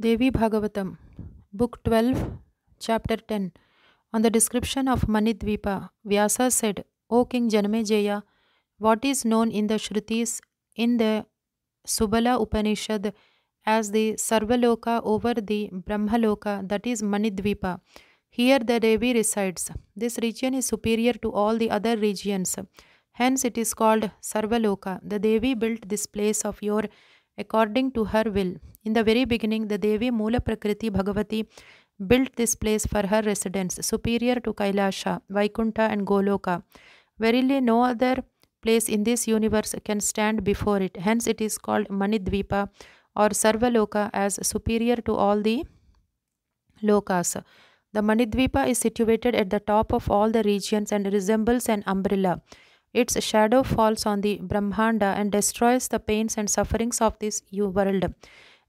Devi Bhagavatam, Book 12, Chapter 10. On the description of Manidvipa, Vyasa said, O King Janamejaya, what is known in the Shrutis, in the Subala Upanishad, as the Sarvaloka over the Brahmaloka, that is Manidvipa. Here the Devi resides. This region is superior to all the other regions. Hence it is called Sarvaloka. The Devi built this place of your according to her will. In the very beginning, the Devi Mula Prakriti Bhagavati built this place for her residence, superior to Kailasha, Vaikuntha, and Goloka. Verily, no other place in this universe can stand before it. Hence, it is called Manidvipa or Sarvaloka as superior to all the lokas. The Manidvipa is situated at the top of all the regions and resembles an umbrella. Its shadow falls on the Brahmanda and destroys the pains and sufferings of this world.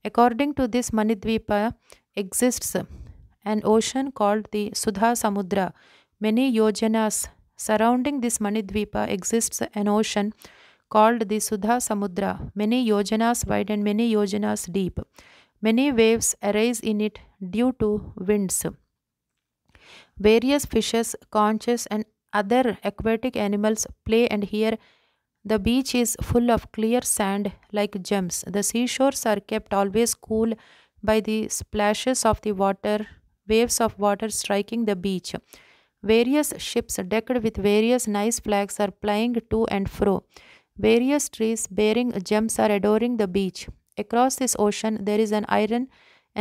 According to this, Manidvipa exists an ocean called the Sudha Samudra. Many yojanas surrounding this Manidvipa exists an ocean called the Sudha Samudra, many yojanas wide and many yojanas deep. Many waves arise in it due to winds. Various fishes, conches, and other aquatic animals play and here the beach is full of clear sand like gems. The seashores are kept always cool by the splashes of the water, waves of water striking the beach. Various ships decked with various nice flags are plying to and fro. Various trees bearing gems are adoring the beach. Across this ocean there is an iron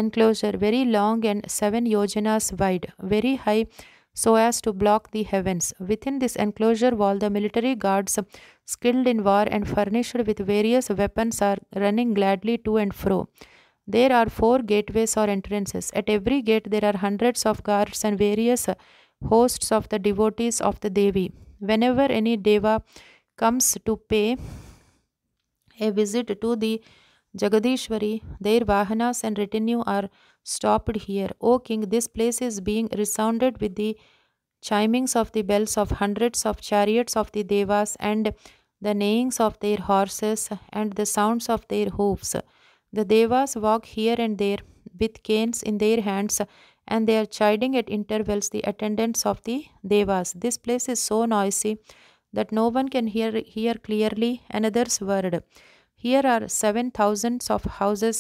enclosure very long and seven yojanas wide, very high so as to block the heavens. Within this enclosure wall, the military guards, skilled in war and furnished with various weapons, are running gladly to and fro. There are four gateways or entrances. At every gate, there are hundreds of guards and various hosts of the devotees of the Devi. Whenever any Deva comes to pay a visit to the Jagadishwari, their vahanas and retinue are stopped here. O king, this place is being resounded with the chimings of the bells of hundreds of chariots of the devas and the neighings of their horses and the sounds of their hoofs. The devas walk here and there with canes in their hands and they are chiding at intervals the attendants of the devas. This place is so noisy that no one can hear, hear clearly another's word. Here are seven thousands of houses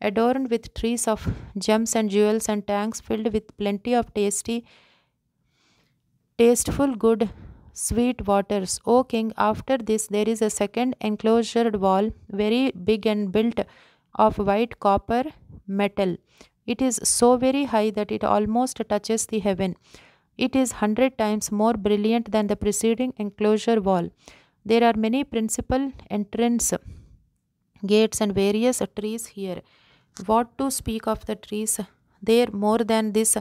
adorned with trees of gems and jewels and tanks filled with plenty of tasty, tasteful, good, sweet waters. O king, after this there is a second enclosed wall, very big and built of white copper metal. It is so very high that it almost touches the heaven. It is hundred times more brilliant than the preceding enclosure wall. There are many principal entrances gates and various trees here. What to speak of the trees there more than this,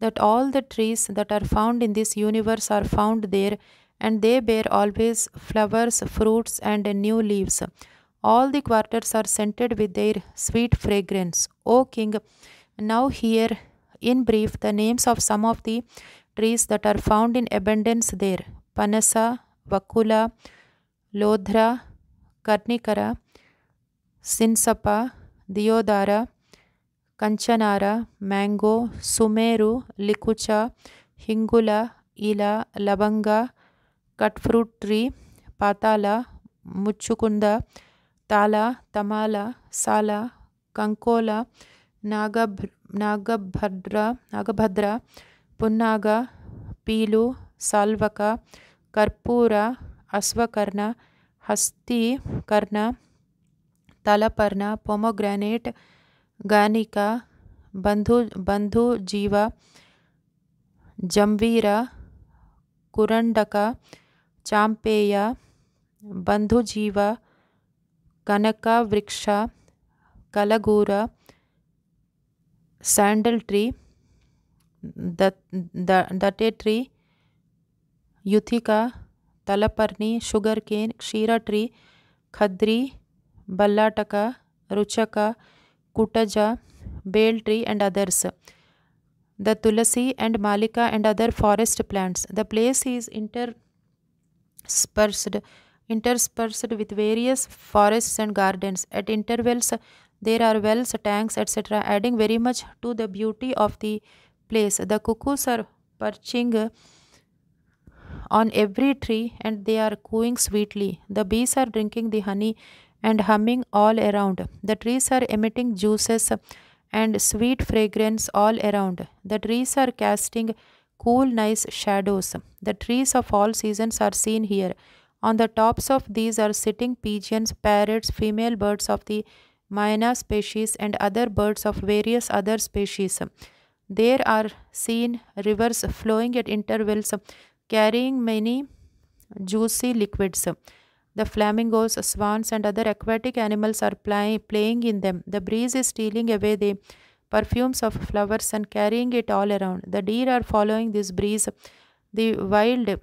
that all the trees that are found in this universe are found there, and they bear always flowers, fruits, and new leaves. All the quarters are scented with their sweet fragrance. O King, now hear in brief the names of some of the trees that are found in abundance there Panasa, Vakula, Lodhra, Karnikara, Simsapa deodar Kanchanara mango Sumeru Likucha Hingula Ila Lavanga कटफ्रूट tree पाताला मुच्छुकुंदा ताला तमाला साला कंकोला नागभ नागभद्र नागभद्र पुन्नाग पीलू साल्वक कर्पूर अश्वकर्ण हस्ती कर्ण तालापर्ना pomegranate गानिका बंधु बंधु जीवा जम्वीरा कुरंडका चाम्पेया बंधु Bandhujiva Kanaka vriksha Kalaguru sandal tree date tree Yuthika Talaparni sugar cane Kshira tree Khadira Ballataka, Ruchaka, Kutaja, Bale tree and others. The Tulasi and Malika and other forest plants. The place is interspersed, interspersed with various forests and gardens. At intervals, there are wells, tanks, etc., adding very much to the beauty of the place. The cuckoos are perching on every tree and they are cooing sweetly. The bees are drinking the honey and humming all around. The trees are emitting juices and sweet fragrance all around. The trees are casting cool, nice shadows. The trees of all seasons are seen here. On the tops of these are sitting pigeons, parrots, female birds of the Myna species and other birds of various other species. There are seen rivers flowing at intervals, carrying many juicy liquids. The flamingos, swans, and other aquatic animals are playing in them. The breeze is stealing away the perfumes of flowers and carrying it all around. The deer are following this breeze. The wild,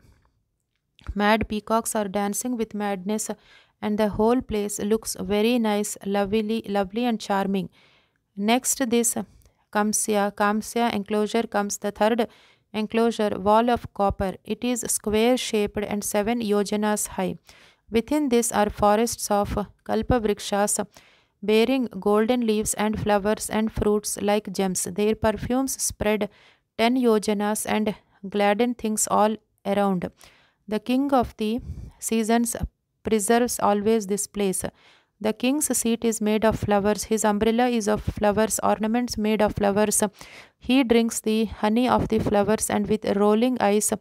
mad peacocks are dancing with madness, and the whole place looks very nice, lovely, lovely and charming. Next, this Kamsya, Kamsya enclosure comes the third enclosure, wall of copper. It is square shaped and seven yojanas high. Within this are forests of kalpavrikshas bearing golden leaves and flowers and fruits like gems. Their perfumes spread ten yojanas and gladden things all around. The king of the seasons preserves always this place. The king's seat is made of flowers. His umbrella is of flowers, ornaments made of flowers. He drinks the honey of the flowers and with rolling eyes.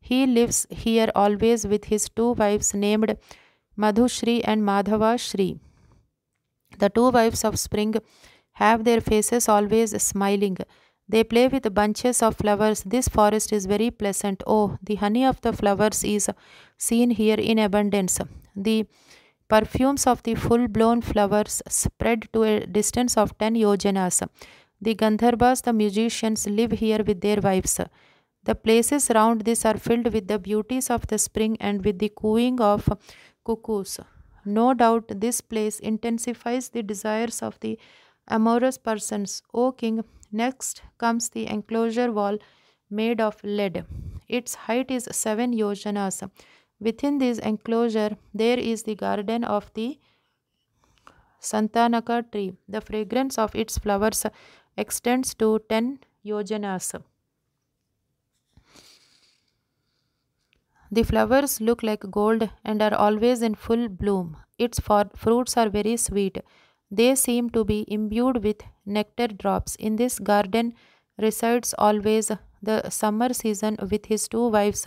He lives here always with his two wives named Madhushri and Madhava Shri. The two wives of spring have their faces always smiling. They play with bunches of flowers. This forest is very pleasant. Oh, the honey of the flowers is seen here in abundance. The Perfumes of the full-blown flowers spread to a distance of 10 yojanas. The Gandharvas, the musicians, live here with their wives. The places round this are filled with the beauties of the spring and with the cooing of cuckoos. No doubt this place intensifies the desires of the amorous persons. O king, next comes the enclosure wall made of lead. Its height is seven yojanas. Within this enclosure, there is the garden of the Santanaka tree. The fragrance of its flowers extends to 10 yojanas. The flowers look like gold and are always in full bloom. Its fruits are very sweet. They seem to be imbued with nectar drops. In this garden resides always the summer season with his two wives,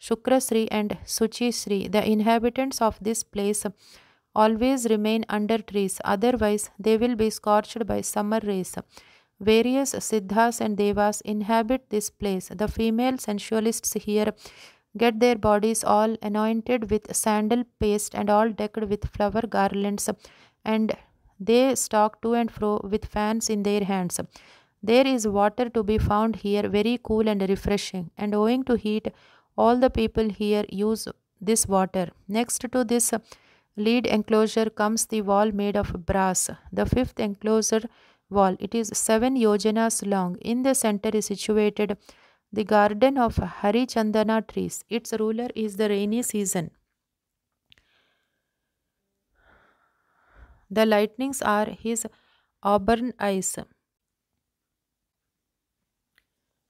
Shukra Sri and Suchi Sri. The inhabitants of this place always remain under trees, otherwise, they will be scorched by summer rays. Various Siddhas and Devas inhabit this place. The female sensualists here get their bodies all anointed with sandal paste and all decked with flower garlands, and they stalk to and fro with fans in their hands. There is water to be found here, very cool and refreshing, and owing to heat, all the people here use this water. Next to this lead enclosure comes the wall made of brass. The fifth enclosure wall. It is seven yojanas long. In the center is situated the garden of Harichandana trees. Its ruler is the rainy season. The lightnings are his auburn eyes.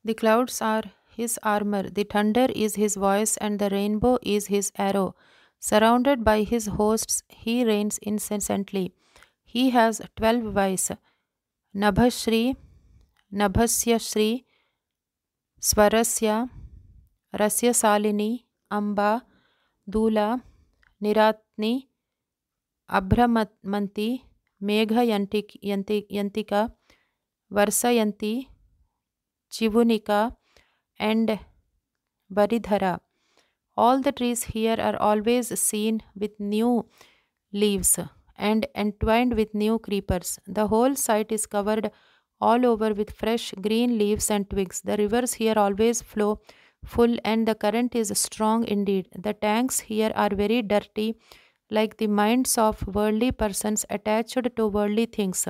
The clouds are his armor, the thunder is his voice, and the rainbow is his arrow. Surrounded by his hosts, he reigns incessantly. He has 12 wives. Nabhashri, Nabhasya Shri, Swarasya, Rasya Salini, Amba, Dula, Niratni, Abhramanti Meghayanti yantika varsayanti chivunika and Baridhara. All the trees here are always seen with new leaves and entwined with new creepers. The whole site is covered all over with fresh green leaves and twigs. The rivers here always flow full and the current is strong indeed. The tanks here are very dirty, like the minds of worldly persons attached to worldly things.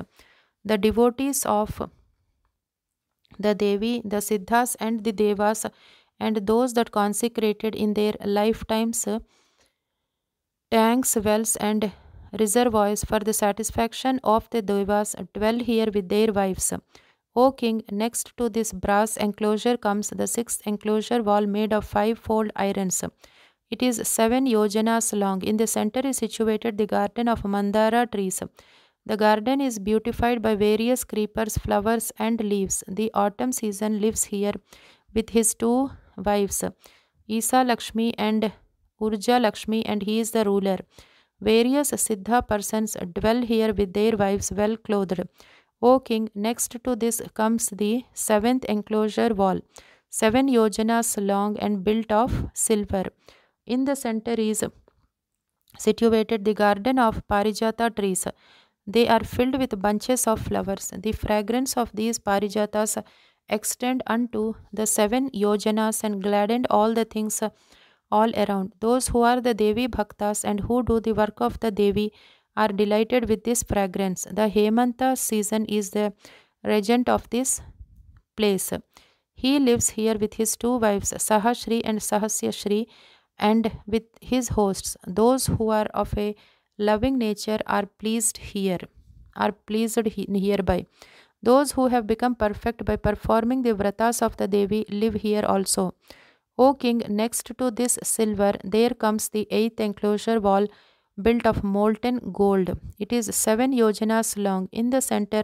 The devotees of the Devi, the Siddhas, and the Devas, and those that consecrated in their lifetimes uh, tanks, wells, and reservoirs for the satisfaction of the Devas dwell here with their wives. O king, next to this brass enclosure comes the sixth enclosure wall made of five-fold irons. It is seven yojanas long. In the center is situated the garden of mandara trees. The garden is beautified by various creepers, flowers, and leaves. The autumn season lives here with his two wives, Isa Lakshmi and Urja Lakshmi, and he is the ruler. Various Siddha persons dwell here with their wives well clothed. O king, next to this comes the seventh enclosure wall, seven yojanas long and built of silver. In the center is situated the garden of Parijata trees. They are filled with bunches of flowers. The fragrance of these parijatas extend unto the seven yojanas and gladdened all the things uh, all around. Those who are the Devi Bhaktas and who do the work of the Devi are delighted with this fragrance. The Hemanta season is the regent of this place. He lives here with his two wives, Sahasri and Sahasyashri, and with his hosts, those who are of a loving nature are pleased here, are pleased he hereby. Those who have become perfect by performing the vratas of the Devi live here also. O king, next to this silver, there comes the eighth enclosure wall built of molten gold. It is seven yojanas long. In the center,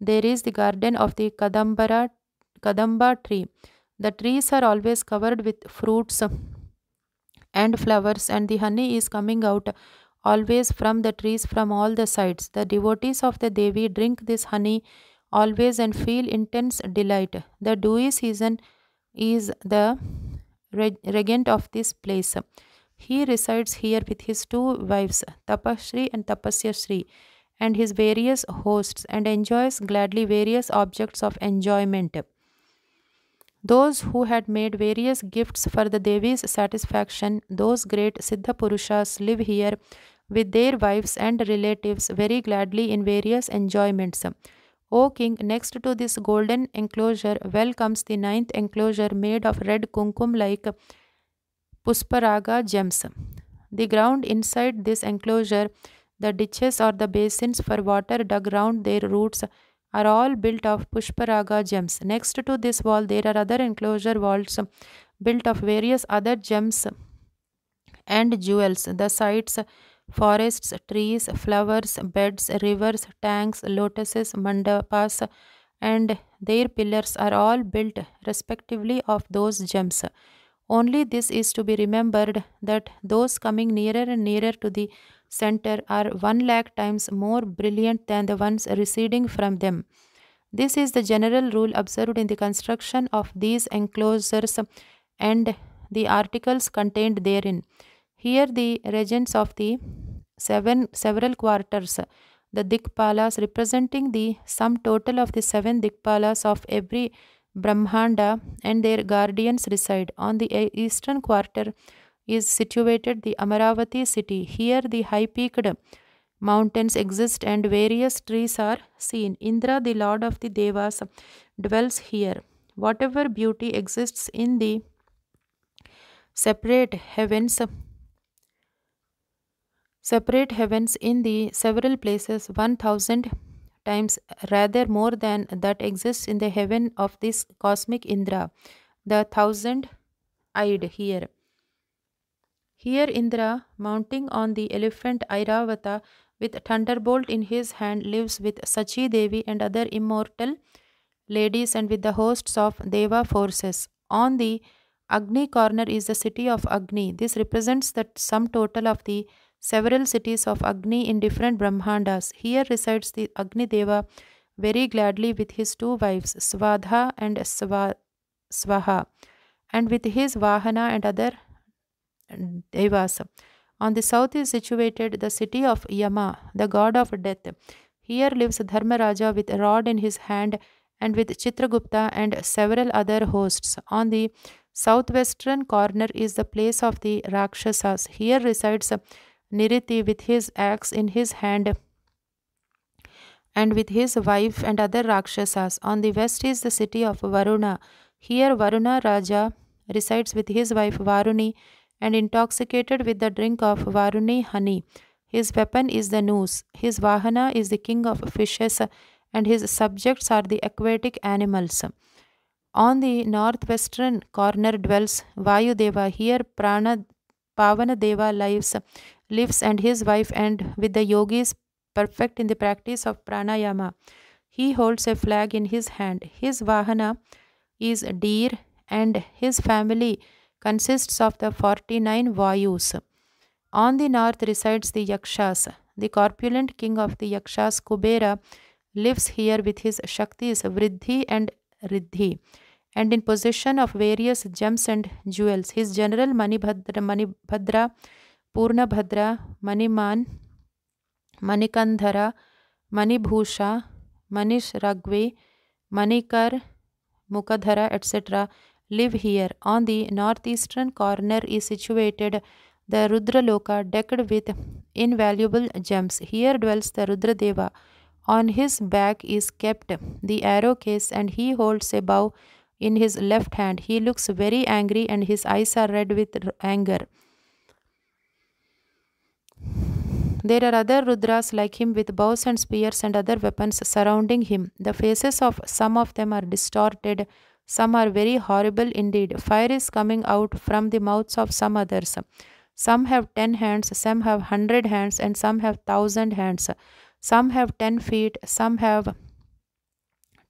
there is the garden of the Kadambara, Kadamba tree. The trees are always covered with fruits and flowers, and the honey is coming out always from the trees from all the sides. The devotees of the Devi drink this honey always and feel intense delight. The dewy season is the regent of this place. He resides here with his two wives, Tapasri and Tapasya and his various hosts, and enjoys gladly various objects of enjoyment. Those who had made various gifts for the Devi's satisfaction, those great Siddha Purushas live here with their wives and relatives very gladly in various enjoyments. O king, next to this golden enclosure, welcomes the ninth enclosure made of red kumkum like pusparaga gems. The ground inside this enclosure, the ditches or the basins for water dug round their roots, are all built of pusparaga gems. Next to this wall, there are other enclosure walls built of various other gems and jewels. The sites forests, trees, flowers, beds, rivers, tanks, lotuses, mandapas, and their pillars are all built respectively of those gems. Only this is to be remembered that those coming nearer and nearer to the center are one lakh times more brilliant than the ones receding from them. This is the general rule observed in the construction of these enclosures and the articles contained therein. Here the regents of the seven several quarters, the Dikpalas representing the sum total of the seven Dikpalas of every Brahmanda and their guardians reside. On the eastern quarter is situated the Amaravati city. Here the high peaked mountains exist and various trees are seen. Indra, the lord of the Devas, dwells here. Whatever beauty exists in the separate heavens separate heavens in the several places 1000 times rather more than that exists in the heaven of this cosmic Indra, the thousand eyed here. Here Indra, mounting on the elephant Airavata with thunderbolt in his hand, lives with Sachi Devi and other immortal ladies and with the hosts of Deva forces. On the Agni corner is the city of Agni. This represents the sum total of the several cities of Agni in different Brahmandas. Here resides the Agni Deva very gladly with his two wives, Svadha and Swaha, Svaha, and with his Vahana and other Devas. On the south is situated the city of Yama, the god of death. Here lives Dharmaraja with a rod in his hand and with Chitragupta and several other hosts. On the southwestern corner is the place of the Rakshasas. Here resides Niriti with his axe in his hand and with his wife and other Rakshasas. On the west is the city of Varuna. Here Varuna Raja resides with his wife Varuni and intoxicated with the drink of Varuni honey. His weapon is the noose. His Vahana is the king of fishes and his subjects are the aquatic animals. On the northwestern corner dwells Vayudeva. Here Prana Pavanadeva lives lives and his wife and with the yogis perfect in the practice of pranayama. He holds a flag in his hand. His vahana is deer and his family consists of the 49 Vayus. On the north resides the Yakshas. The corpulent king of the Yakshas, Kubera, lives here with his Shaktis, Vriddhi and Riddhi, and in possession of various gems and jewels. His general Manibhadra, Manibhadra Purnabhadra Manima Manikandhara Manibhusha Manish Raghvi Manikara Mukhadhara etcetera live here on the north eastern corner is situated the Rudraloka decked with in invaluable gems here dwells the Rudradeva on his back is kept the arrow case and he holds a bow in his left hand he looks very angry and his eyes are red with anger There are other Rudras like him with bows and spears and other weapons surrounding him. The faces of some of them are distorted, some are very horrible indeed. Fire is coming out from the mouths of some others. Some have ten hands, some have hundred hands, and some have thousand hands. Some have ten feet, some have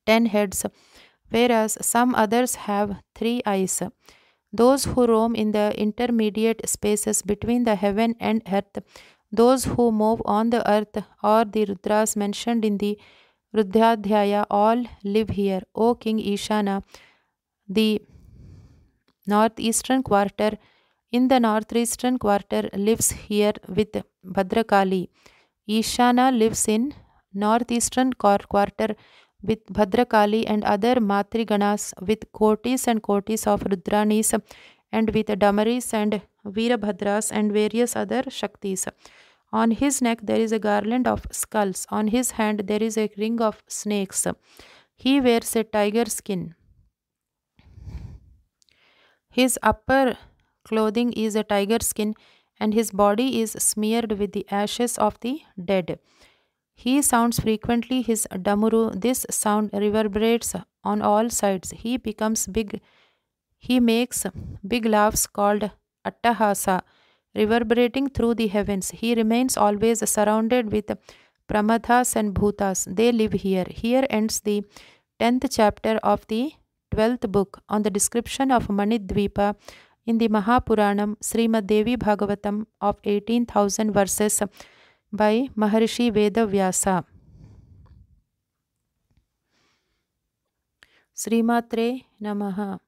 ten heads, whereas some others have three eyes. Those who roam in the intermediate spaces between the heaven and earth those who move on the earth or the Rudras mentioned in the Rudhyadhyaya all live here. O King Ishana, the northeastern quarter, in the northeastern quarter lives here with Bhadrakali. Ishana lives in northeastern quarter with Bhadrakali and other Matriganas with cotis and cotis of Rudranis and with Damaris and Veerabhadras and various other Shaktis. On his neck there is a garland of skulls. On his hand there is a ring of snakes. He wears a tiger skin. His upper clothing is a tiger skin, and his body is smeared with the ashes of the dead. He sounds frequently his damuru. This sound reverberates on all sides. He becomes big. He makes big laughs called attahasa reverberating through the heavens. He remains always surrounded with Pramadhas and Bhutas. They live here. Here ends the 10th chapter of the 12th book on the description of Manidvipa in the Mahapuranam Srimad Devi Bhagavatam of 18,000 verses by Maharishi Vedavyasa. श्रीमात्रे Namaha.